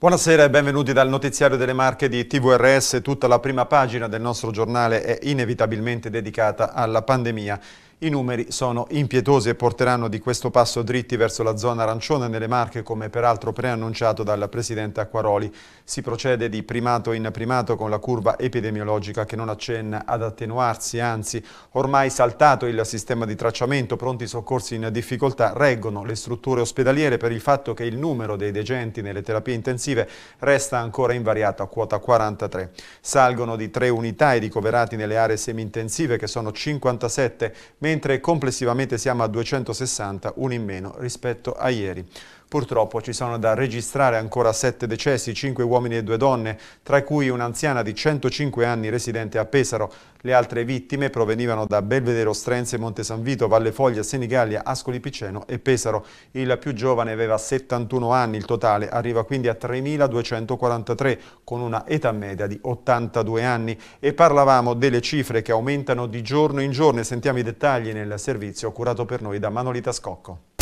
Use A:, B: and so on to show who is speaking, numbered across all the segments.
A: Buonasera e benvenuti dal notiziario delle Marche di TVRS. Tutta la prima pagina del nostro giornale è inevitabilmente dedicata alla pandemia. I numeri sono impietosi e porteranno di questo passo dritti verso la zona arancione nelle Marche, come peraltro preannunciato dal Presidente Acquaroli. Si procede di primato in primato con la curva epidemiologica che non accenna ad attenuarsi, anzi ormai saltato il sistema di tracciamento, pronti soccorsi in difficoltà reggono le strutture ospedaliere per il fatto che il numero dei degenti nelle terapie intensive resta ancora invariato a quota 43. Salgono di tre unità i ricoverati nelle aree semi-intensive che sono 57, mentre complessivamente siamo a 260, uno in meno rispetto a ieri. Purtroppo ci sono da registrare ancora sette decessi, cinque uomini e due donne, tra cui un'anziana di 105 anni residente a Pesaro. Le altre vittime provenivano da Belvedere Ostrense, Monte San Vito, Valle Foglia, Senigallia, Ascoli Piceno e Pesaro. Il più giovane aveva 71 anni, il totale arriva quindi a 3.243 con una età media di 82 anni. E parlavamo delle cifre che aumentano di giorno in giorno e sentiamo i dettagli nel servizio curato per noi da Manolita Scocco.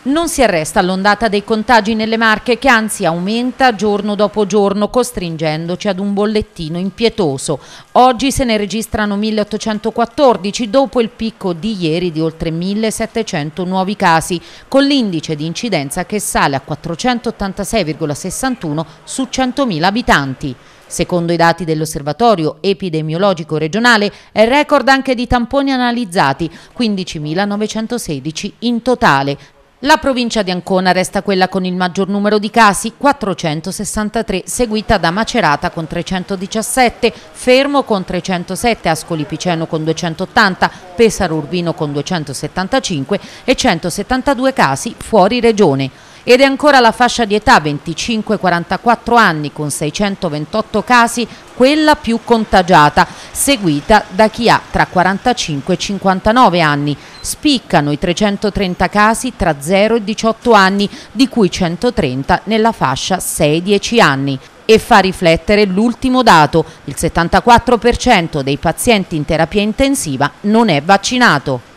B: Non si arresta l'ondata dei contagi nelle Marche che anzi aumenta giorno dopo giorno costringendoci ad un bollettino impietoso. Oggi se ne registrano 1814 dopo il picco di ieri di oltre 1700 nuovi casi con l'indice di incidenza che sale a 486,61 su 100.000 abitanti. Secondo i dati dell'Osservatorio Epidemiologico Regionale è record anche di tamponi analizzati, 15.916 in totale, la provincia di Ancona resta quella con il maggior numero di casi, 463, seguita da Macerata con 317, Fermo con 307, Ascoli Piceno con 280, Pesaro Urbino con 275 e 172 casi fuori regione. Ed è ancora la fascia di età 25-44 anni con 628 casi quella più contagiata, seguita da chi ha tra 45 e 59 anni. Spiccano i 330 casi tra 0 e 18 anni, di cui 130 nella fascia 6-10 anni e fa riflettere l'ultimo dato, il 74% dei pazienti in terapia intensiva non è vaccinato.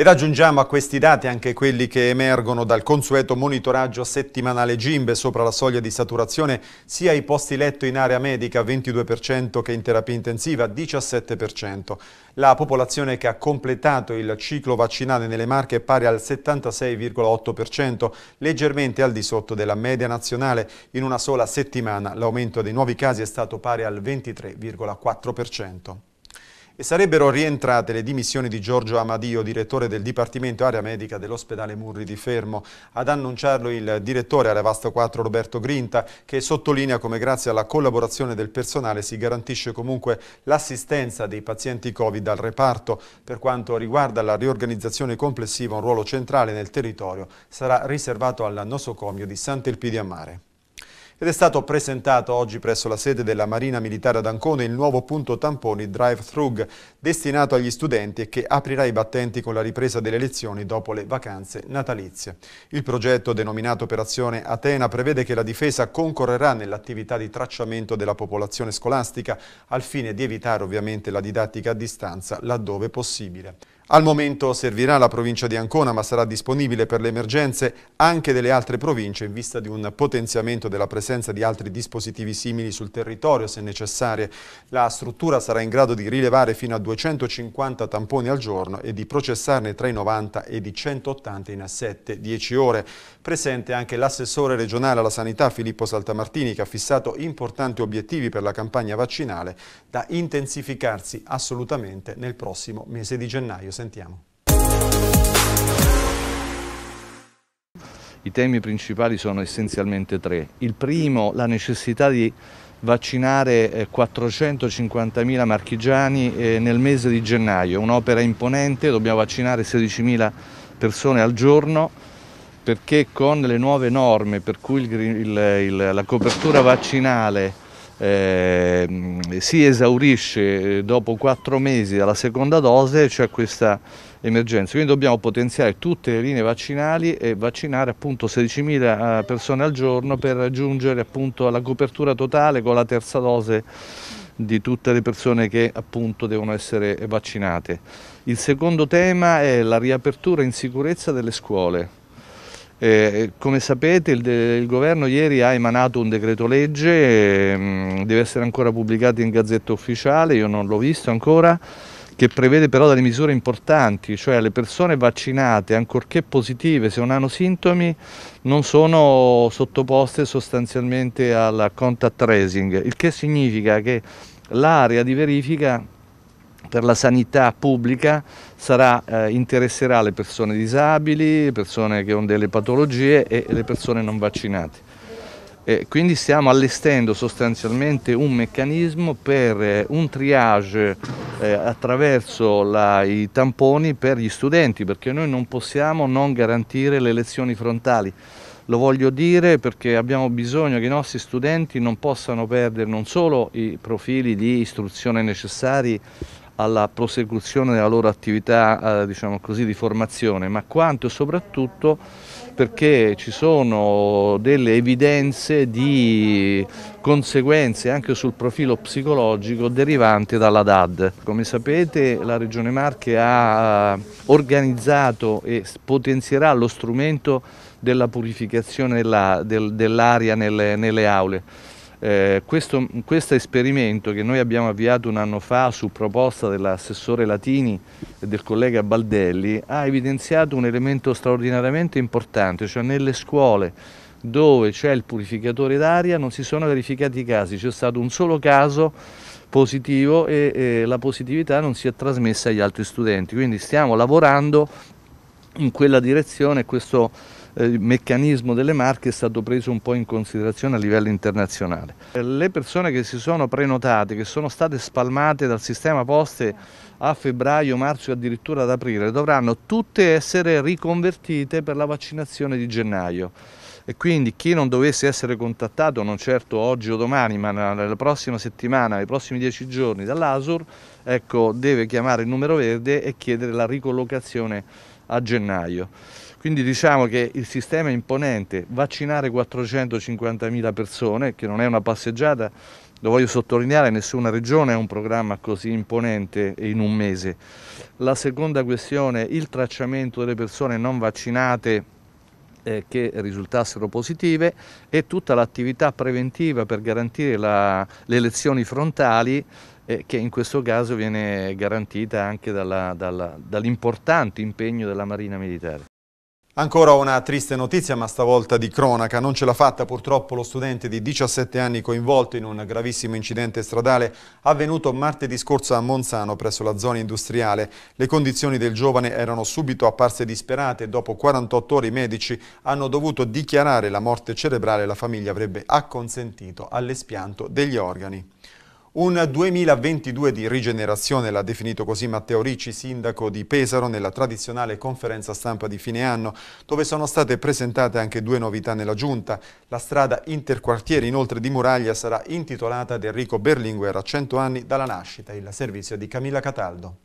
A: Ed aggiungiamo a questi dati anche quelli che emergono dal consueto monitoraggio settimanale GIMBE sopra la soglia di saturazione sia i posti letto in area medica 22% che in terapia intensiva 17%. La popolazione che ha completato il ciclo vaccinale nelle Marche è pari al 76,8%, leggermente al di sotto della media nazionale. In una sola settimana l'aumento dei nuovi casi è stato pari al 23,4% e sarebbero rientrate le dimissioni di Giorgio Amadio, direttore del Dipartimento Area Medica dell'ospedale Murri di Fermo. Ad annunciarlo il direttore Area Vasto 4 Roberto Grinta, che sottolinea come grazie alla collaborazione del personale si garantisce comunque l'assistenza dei pazienti Covid al reparto. Per quanto riguarda la riorganizzazione complessiva, un ruolo centrale nel territorio sarà riservato al nosocomio di Sant'Elpidio a Mare ed è stato presentato oggi presso la sede della Marina Militare ad Ancona il nuovo punto tamponi drive-through destinato agli studenti e che aprirà i battenti con la ripresa delle lezioni dopo le vacanze natalizie. Il progetto denominato Operazione Atena prevede che la difesa concorrerà nell'attività di tracciamento della popolazione scolastica al fine di evitare ovviamente la didattica a distanza laddove possibile. Al momento servirà la provincia di Ancona, ma sarà disponibile per le emergenze anche delle altre province in vista di un potenziamento della presenza di altri dispositivi simili sul territorio se necessarie. La struttura sarà in grado di rilevare fino a 250 tamponi al giorno e di processarne tra i 90 e i 180 in 7 10 ore. Presente anche l'assessore regionale alla sanità Filippo Saltamartini che ha fissato importanti obiettivi per la campagna vaccinale da intensificarsi assolutamente nel prossimo mese di gennaio sentiamo.
C: I temi principali sono essenzialmente tre. Il primo, la necessità di vaccinare 450.000 eh, marchigiani eh, nel mese di gennaio, un'opera imponente, dobbiamo vaccinare 16.000 persone al giorno perché con le nuove norme per cui il, il, la copertura vaccinale eh, si esaurisce eh, dopo quattro mesi dalla seconda dose, c'è cioè questa emergenza. Quindi dobbiamo potenziare tutte le linee vaccinali e vaccinare appunto 16.000 eh, persone al giorno per raggiungere appunto la copertura totale con la terza dose di tutte le persone che appunto devono essere vaccinate. Il secondo tema è la riapertura in sicurezza delle scuole. Eh, come sapete il, il, governo ieri ha emanato un decreto legge, eh, deve essere ancora pubblicato in gazzetta ufficiale, io non l'ho visto ancora, che prevede però delle misure importanti, cioè le persone vaccinate, ancorché positive, se non hanno sintomi, non sono sottoposte sostanzialmente al contact tracing, il che significa che l'area di verifica per la sanità pubblica sarà, eh, interesserà le persone disabili, le persone che hanno delle patologie e le persone non vaccinate. E quindi stiamo allestendo sostanzialmente un meccanismo per eh, un triage eh, attraverso la, i tamponi per gli studenti, perché noi non possiamo non garantire le lezioni frontali. Lo voglio dire perché abbiamo bisogno che i nostri studenti non possano perdere non solo i profili di istruzione necessari alla prosecuzione della loro attività eh, diciamo così, di formazione, ma quanto e soprattutto perché ci sono delle evidenze di conseguenze anche sul profilo psicologico derivanti dalla DAD. Come sapete la Regione Marche ha eh, organizzato e potenzierà lo strumento della purificazione dell'aria nelle, nelle aule eh, questo, questo, esperimento che noi abbiamo avviato un anno fa su proposta dell'assessore Latini e del collega Baldelli ha evidenziato un elemento straordinariamente importante, cioè nelle scuole dove c'è il purificatore d'aria non si sono verificati casi, c'è stato un solo caso positivo e, e la positività non si è trasmessa agli altri studenti, quindi stiamo lavorando in quella direzione questo eh, meccanismo delle marche è stato preso un po' in considerazione a livello internazionale. Eh, le persone che si sono prenotate, che sono state spalmate dal sistema poste a febbraio, marzo e addirittura ad aprile, dovranno tutte essere riconvertite per la vaccinazione di gennaio e quindi chi non dovesse essere contattato, non certo oggi o domani, ma nella prossima settimana, nei prossimi dieci giorni dall'ASUR, ecco, deve chiamare il numero verde e chiedere la ricollocazione a gennaio. Quindi diciamo che il sistema è imponente, vaccinare 450.000 persone, che non è una passeggiata, lo voglio sottolineare, nessuna regione ha un programma così imponente in un mese. La seconda questione, il tracciamento delle persone non vaccinate eh, che risultassero positive e tutta l'attività preventiva per garantire la, le elezioni frontali eh, che in questo caso viene garantita anche dall'importante dall impegno della Marina Militare.
A: Ancora una triste notizia, ma stavolta di cronaca. Non ce l'ha fatta purtroppo lo studente di 17 anni coinvolto in un gravissimo incidente stradale avvenuto martedì scorso a Monzano presso la zona industriale. Le condizioni del giovane erano subito apparse disperate e dopo 48 ore i medici hanno dovuto dichiarare la morte cerebrale e la famiglia avrebbe acconsentito all'espianto degli organi. Un 2022 di rigenerazione l'ha definito così Matteo Ricci, sindaco di Pesaro, nella tradizionale conferenza stampa di fine anno, dove sono state presentate anche due novità nella giunta. La strada interquartieri, inoltre di Muraglia, sarà intitolata ad Enrico Berlinguer a 100 anni dalla nascita, il servizio di Camilla Cataldo.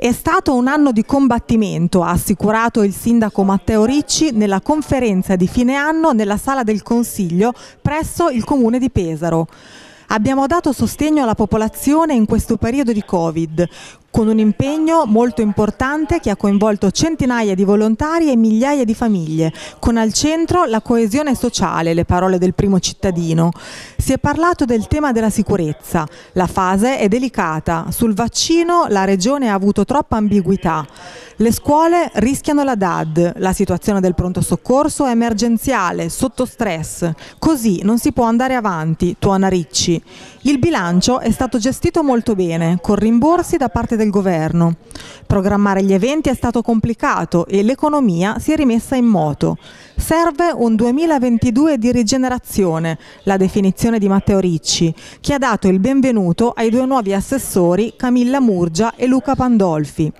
D: È stato un anno di combattimento, ha assicurato il sindaco Matteo Ricci nella conferenza di fine anno nella sala del Consiglio presso il comune di Pesaro. Abbiamo dato sostegno alla popolazione in questo periodo di Covid, con un impegno molto importante che ha coinvolto centinaia di volontari e migliaia di famiglie, con al centro la coesione sociale, le parole del primo cittadino. Si è parlato del tema della sicurezza, la fase è delicata, sul vaccino la Regione ha avuto troppa ambiguità. Le scuole rischiano la DAD, la situazione del pronto soccorso è emergenziale, sotto stress. Così non si può andare avanti, tuona Ricci. Il bilancio è stato gestito molto bene, con rimborsi da parte del governo. Programmare gli eventi è stato complicato e l'economia si è rimessa in moto. Serve un 2022 di rigenerazione, la definizione di Matteo Ricci, che ha dato il benvenuto ai due nuovi assessori Camilla Murgia e Luca Pandolfi.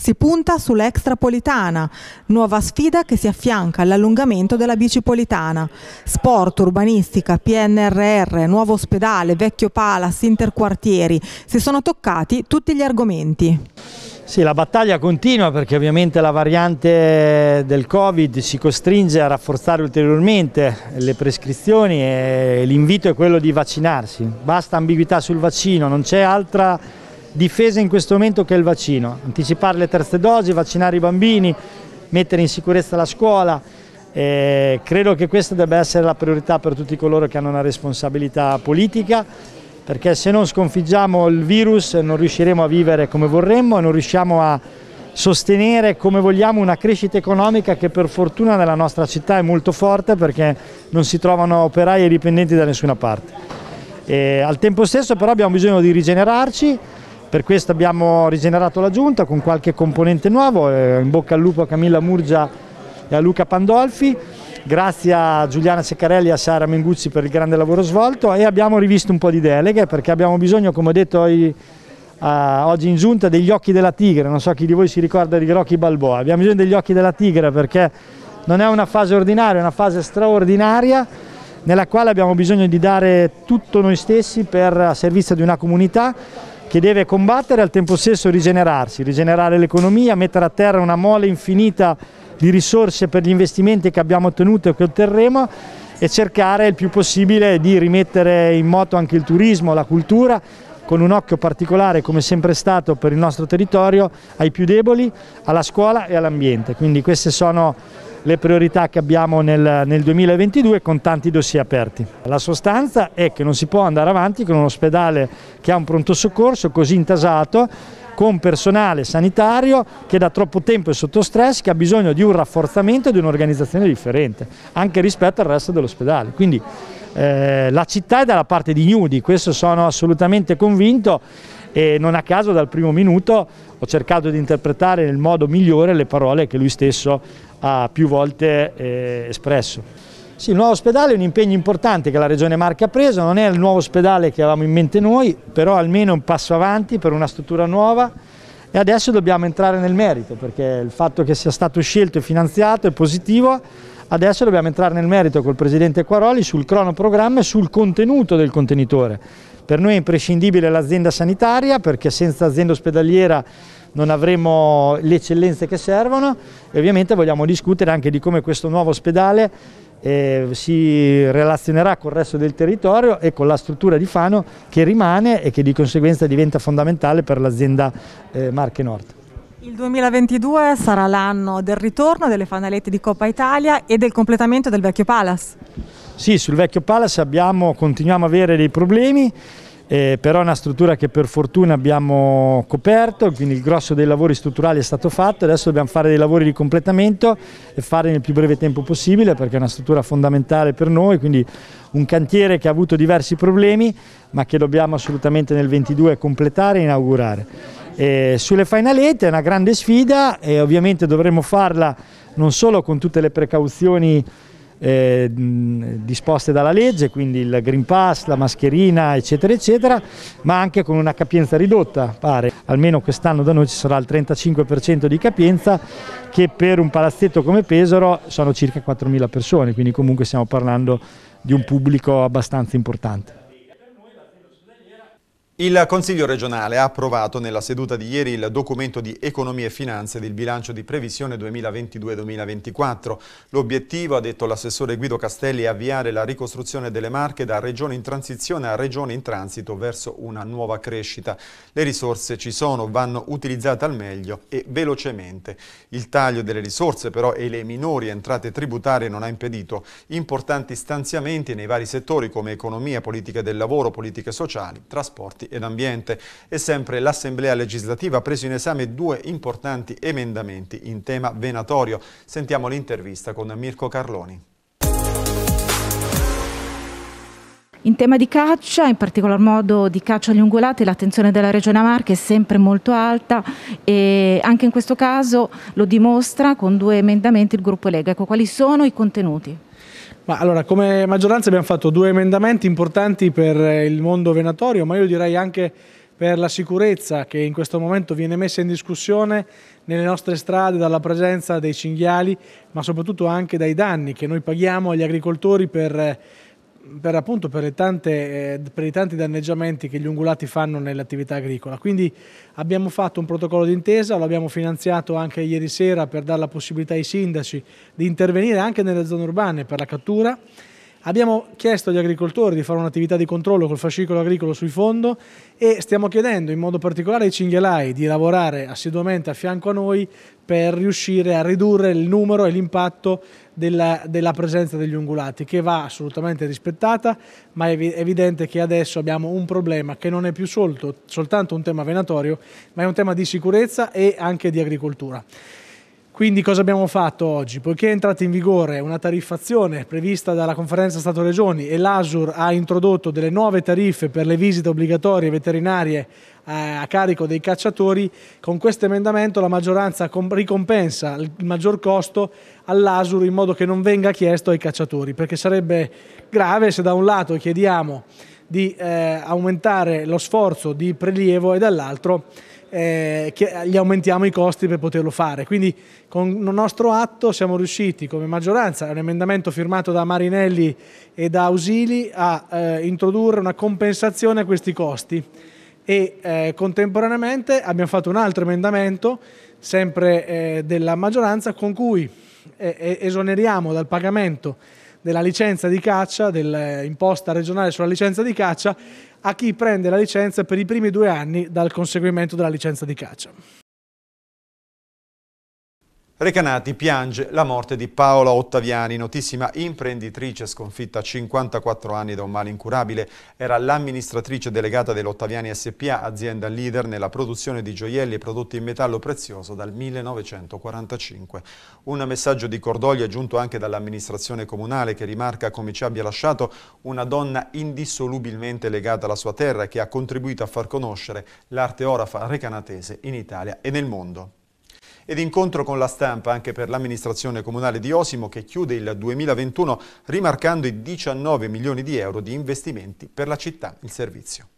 D: Si punta sull'extrapolitana, nuova sfida che si affianca all'allungamento della bicipolitana. Sport, urbanistica, PNRR, nuovo ospedale, vecchio palace, interquartieri, si sono toccati tutti gli argomenti.
E: Sì, la battaglia continua perché ovviamente la variante del Covid ci costringe a rafforzare ulteriormente le prescrizioni e l'invito è quello di vaccinarsi. Basta ambiguità sul vaccino, non c'è altra difesa in questo momento che è il vaccino, anticipare le terze dosi, vaccinare i bambini, mettere in sicurezza la scuola, eh, credo che questa debba essere la priorità per tutti coloro che hanno una responsabilità politica perché se non sconfiggiamo il virus non riusciremo a vivere come vorremmo e non riusciamo a sostenere come vogliamo una crescita economica che per fortuna nella nostra città è molto forte perché non si trovano operai e dipendenti da nessuna parte. E eh, al tempo stesso però abbiamo bisogno di rigenerarci, per questo abbiamo rigenerato la giunta con qualche componente nuovo, eh, in bocca al lupo a Camilla Murgia e a Luca Pandolfi, grazie a Giuliana Ceccarelli e a Sara Menguzzi per il grande lavoro svolto e abbiamo rivisto un po' di deleghe perché abbiamo bisogno, come ho detto ai, a, oggi in giunta, degli occhi della tigre, non so chi di voi si ricorda di Rocky Balboa, abbiamo bisogno degli occhi della tigre perché non è una fase ordinaria, è una fase straordinaria nella quale abbiamo bisogno di dare tutto noi stessi per, a servizio di una comunità che deve combattere e al tempo stesso rigenerarsi, rigenerare l'economia, mettere a terra una mole infinita di risorse per gli investimenti che abbiamo ottenuto e che otterremo e cercare il più possibile di rimettere in moto anche il turismo, la cultura, con un occhio particolare come sempre stato per il nostro territorio, ai più deboli, alla scuola e all'ambiente. Quindi queste sono le priorità che abbiamo nel, nel 2022 con tanti dossier aperti. La sostanza è che non si può andare avanti con un ospedale che ha un pronto soccorso così intasato con personale sanitario che da troppo tempo è sotto stress, che ha bisogno di un rafforzamento e di un'organizzazione differente, anche rispetto al resto dell'ospedale. Quindi eh, la città è dalla parte di Gnudi, questo sono assolutamente convinto e non a caso dal primo minuto ho cercato di interpretare nel modo migliore le parole che lui stesso ha più volte eh, espresso. Sì, il nuovo ospedale è un impegno importante che la Regione Marche ha preso, non è il nuovo ospedale che avevamo in mente noi, però almeno un passo avanti per una struttura nuova e adesso dobbiamo entrare nel merito perché il fatto che sia stato scelto e finanziato è positivo, adesso dobbiamo entrare nel merito col Presidente Quaroli sul cronoprogramma e sul contenuto del contenitore. Per noi è imprescindibile l'azienda sanitaria perché senza azienda ospedaliera non avremo le eccellenze che servono e ovviamente vogliamo discutere anche di come questo nuovo ospedale eh, si relazionerà col resto del territorio e con la struttura di Fano che rimane e che di conseguenza diventa fondamentale per l'azienda eh, Marche Nord.
D: Il 2022 sarà l'anno del ritorno delle fanalette di Coppa Italia e del completamento del vecchio Palace.
E: Sì, sul vecchio Palace abbiamo, continuiamo ad avere dei problemi eh, però è una struttura che per fortuna abbiamo coperto, quindi il grosso dei lavori strutturali è stato fatto, adesso dobbiamo fare dei lavori di completamento e fare nel più breve tempo possibile perché è una struttura fondamentale per noi, quindi un cantiere che ha avuto diversi problemi ma che dobbiamo assolutamente nel 22 completare e inaugurare. E sulle finalette è una grande sfida e ovviamente dovremo farla non solo con tutte le precauzioni eh, disposte dalla legge, quindi il Green Pass, la mascherina eccetera eccetera, ma anche con una capienza ridotta pare. Almeno quest'anno da noi ci sarà il 35% di capienza che per un palazzetto come Pesaro sono circa 4.000 persone, quindi comunque stiamo parlando di un pubblico abbastanza importante.
A: Il Consiglio regionale ha approvato nella seduta di ieri il documento di economia e finanze del bilancio di previsione 2022-2024. L'obiettivo, ha detto l'assessore Guido Castelli, è avviare la ricostruzione delle marche da regione in transizione a regione in transito verso una nuova crescita. Le risorse ci sono, vanno utilizzate al meglio e velocemente. Il taglio delle risorse però e le minori entrate tributarie non ha impedito importanti stanziamenti nei vari settori come economia, politica del lavoro, politiche sociali, trasporti ed Ambiente e sempre l'Assemblea legislativa ha preso in esame due importanti emendamenti in tema venatorio. Sentiamo l'intervista con Mirko Carloni.
D: In tema di caccia, in particolar modo di caccia agli ungulati, l'attenzione della Regione Marche è sempre molto alta e anche in questo caso lo dimostra con due emendamenti il gruppo Lega. Ecco, quali sono i contenuti?
F: Ma allora, come maggioranza abbiamo fatto due emendamenti importanti per eh, il mondo venatorio, ma io direi anche per la sicurezza che in questo momento viene messa in discussione nelle nostre strade dalla presenza dei cinghiali, ma soprattutto anche dai danni che noi paghiamo agli agricoltori per eh, per appunto per, tante, eh, per, i tanti danneggiamenti che gli ungulati fanno nell'attività agricola. Quindi abbiamo fatto un protocollo d'intesa, lo abbiamo finanziato anche ieri sera per dare la possibilità ai sindaci di intervenire anche nelle zone urbane per la cattura. Abbiamo chiesto agli agricoltori di fare un'attività di controllo col fascicolo agricolo sui fondo e stiamo chiedendo in modo particolare ai cinghialai di lavorare assiduamente a fianco a noi per riuscire a ridurre il numero e l'impatto della, della, presenza degli ungulati che va assolutamente rispettata, ma è evidente che adesso abbiamo un problema che non è più solto, soltanto un tema venatorio, ma è un tema di sicurezza e anche di agricoltura. Quindi cosa abbiamo fatto oggi? Poiché è entrata in vigore una tariffazione prevista dalla conferenza Stato-Regioni e l'ASUR ha introdotto delle nuove tariffe per le visite obbligatorie veterinarie eh, a carico dei cacciatori, con questo emendamento la maggioranza ricompensa il maggior costo all'ASUR in modo che non venga chiesto ai cacciatori, perché sarebbe grave se da un lato chiediamo di eh, aumentare lo sforzo di prelievo e dall'altro eh, gli aumentiamo i costi per poterlo fare. Quindi con il nostro atto siamo riusciti come maggioranza, un emendamento firmato da Marinelli e da Ausili, a eh, introdurre una compensazione a questi costi e eh, contemporaneamente abbiamo fatto un altro emendamento, sempre eh, della maggioranza, con cui eh, eh, esoneriamo dal pagamento della licenza di caccia, dell'imposta eh, regionale sulla licenza di caccia, a chi prende la licenza per i primi due anni dal conseguimento della licenza di caccia.
A: Recanati piange la morte di Paola Ottaviani, notissima imprenditrice sconfitta a 54 anni da un male incurabile. Era l'amministratrice delegata dell'Ottaviani SPA, azienda leader nella produzione di gioielli e prodotti in metallo prezioso dal 1945. Un messaggio di cordoglio è giunto anche dall'amministrazione comunale che rimarca come ci abbia lasciato una donna indissolubilmente legata alla sua terra e che ha contribuito a far conoscere l'arte orafa recanatese in Italia e nel mondo ed incontro con la stampa anche per l'amministrazione comunale di Osimo che chiude il 2021 rimarcando i 19 milioni di euro di investimenti per la città. Il servizio.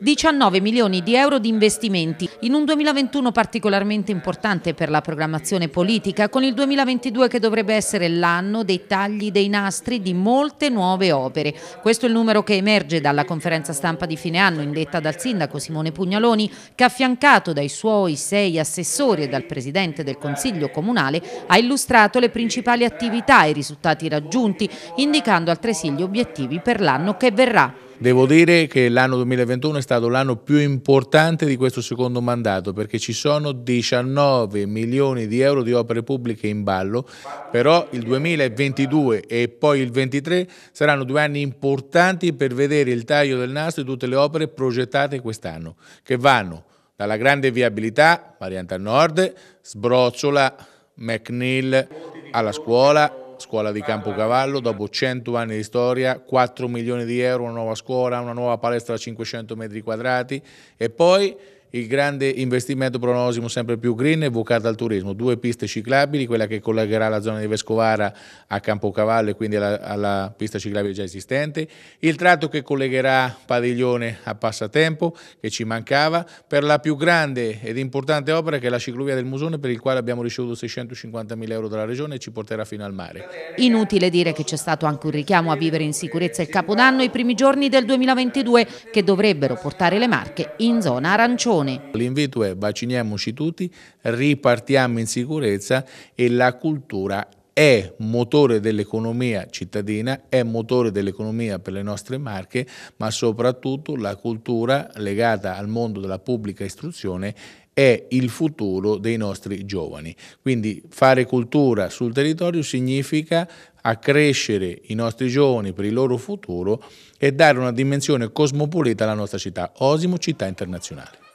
B: 19 milioni di euro di investimenti in un 2021 particolarmente importante per la programmazione politica, con il 2022 che dovrebbe essere l'anno dei tagli dei nastri di molte nuove opere. Questo è il numero che emerge dalla conferenza stampa di fine anno indetta dal sindaco Simone Pugnaloni, che affiancato dai suoi sei assessori e dal presidente del Consiglio Comunale ha illustrato le principali attività e i risultati raggiunti, indicando altresì gli obiettivi per l'anno che verrà.
G: Devo dire che l'anno 2021 è stato l'anno più importante di questo secondo mandato perché ci sono 19 milioni di euro di opere pubbliche in ballo, però il 2022 e poi il 2023 saranno due anni importanti per vedere il taglio del nastro di tutte le opere progettate quest'anno, che vanno dalla grande viabilità, variante al nord, sbrocciola, McNeil, alla scuola, scuola di Campocavallo, dopo 100 anni di storia, 4 milioni di euro, una nuova scuola, una nuova palestra a 500 metri quadrati e poi il grande investimento pronosimo sempre più green è vocato al turismo, due piste ciclabili, quella che collegherà la zona di Vescovara a Campocavallo e quindi alla, alla, pista ciclabile già esistente, il tratto che collegherà Padiglione a Passatempo che ci mancava, per la più grande ed importante opera che è la ciclovia del Musone per il quale abbiamo ricevuto 650 mila euro dalla regione e ci porterà fino al mare.
B: Inutile dire che c'è stato anche un richiamo a vivere in sicurezza il Capodanno i primi giorni del 2022 che dovrebbero portare le Marche in zona arancione
G: persone. L'invito è vacciniamoci tutti, ripartiamo in sicurezza e la cultura è motore dell'economia cittadina, è motore dell'economia per le nostre marche, ma soprattutto la cultura legata al mondo della pubblica istruzione è il futuro dei nostri giovani. Quindi fare cultura sul territorio significa accrescere i nostri giovani per il loro futuro e dare una dimensione cosmopolita alla nostra città, Osimo città internazionale.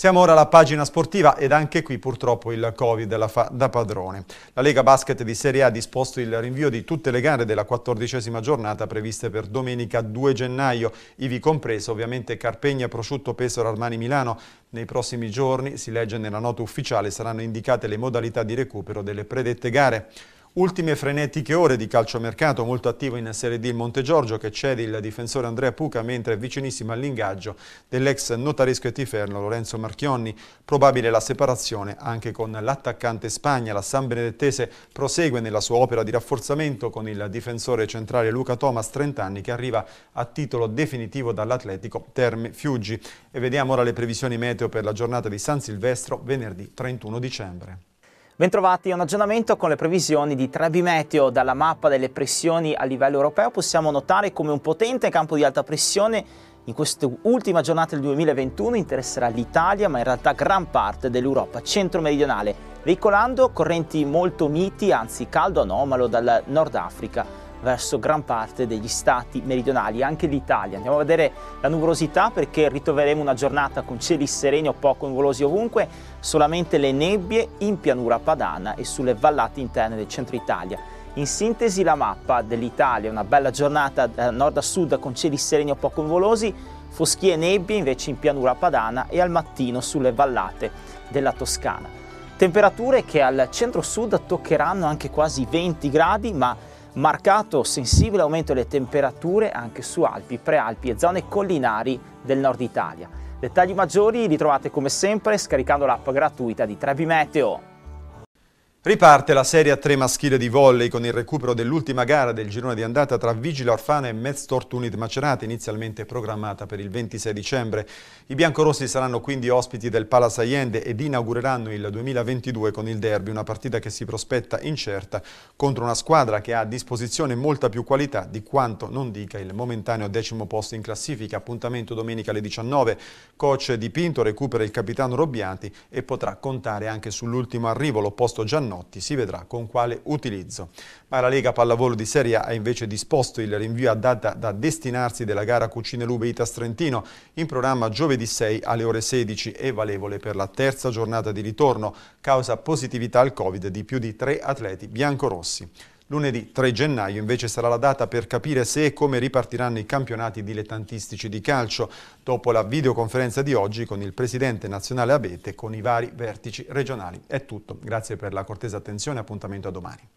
G: Siamo ora alla pagina sportiva ed anche qui purtroppo
A: il Covid la fa da padrone. La Lega Basket di Serie A ha disposto il rinvio di tutte le gare della quattordicesima giornata previste per domenica 2 gennaio, ivi compreso ovviamente Carpegna, Prosciutto, Pesaro, Armani, Milano. Nei prossimi giorni, si legge nella nota ufficiale, saranno indicate le modalità di recupero delle predette gare. Ultime frenetiche ore di calciomercato molto attivo in Serie D il Montegiorgio che cede il difensore Andrea Puca mentre è vicinissimo all'ingaggio dell'ex notaresco e tiferno Lorenzo Marchionni. Probabile la separazione anche con l'attaccante Spagna. La San Benedettese prosegue nella sua opera di rafforzamento con il difensore centrale Luca Thomas, 30 anni, che arriva a titolo definitivo dall'Atletico Terme Fiuggi. E vediamo ora le previsioni meteo per la giornata di San Silvestro venerdì 31 dicembre.
H: Bentrovati a un aggiornamento con le previsioni di Trebi Meteo. Dalla mappa delle pressioni a livello europeo possiamo notare come un potente campo di alta pressione in quest'ultima giornata del 2021 interesserà l'Italia, ma in realtà gran parte dell'Europa centro-meridionale, veicolando correnti molto miti, anzi caldo anomalo dal Nord Africa verso gran parte degli stati meridionali, anche l'Italia. Andiamo a vedere la nuvolosità perché ritroveremo una giornata con cieli sereni o poco nuvolosi ovunque, solamente le nebbie in pianura padana e sulle vallate interne del centro Italia. In sintesi la mappa dell'Italia, una bella giornata da nord a sud con cieli sereni o poco nuvolosi, foschie nebbie invece in pianura padana e al mattino sulle vallate della Toscana. Temperature che al centro-sud toccheranno anche quasi 20 gradi, ma marcato sensibile aumento delle temperature anche su Alpi, Prealpi e zone collinari del nord Italia. Dettagli maggiori li trovate come sempre scaricando l'app gratuita di Trebi Meteo.
A: Riparte la Serie 3 maschile di volley con il recupero dell'ultima gara del girone di andata tra Vigila Orfana e Metz Unit Macerata, inizialmente programmata per il 26 dicembre. I biancorossi saranno quindi ospiti del Pala Allende ed inaugureranno il 2022 con il derby, una partita che si prospetta incerta contro una squadra che ha a disposizione molta più qualità di quanto non dica il momentaneo decimo posto in classifica. Appuntamento domenica alle 19. Coach Dipinto recupera il capitano Robbiati e potrà contare anche sull'ultimo arrivo, l'opposto Giannone Giannotti, si vedrà con quale utilizzo. Ma la Lega Pallavolo di Serie A ha invece disposto il rinvio a data da destinarsi della gara Cucine Lube Lubeitas Trentino, in programma giovedì 6 alle ore 16 e valevole per la terza giornata di ritorno, causa positività al Covid di più di tre atleti biancorossi. Lunedì 3 gennaio invece sarà la data per capire se e come ripartiranno i campionati dilettantistici di calcio, dopo la videoconferenza di oggi con il presidente nazionale Abete e con i vari vertici regionali. È tutto, grazie per la cortesa attenzione appuntamento a domani.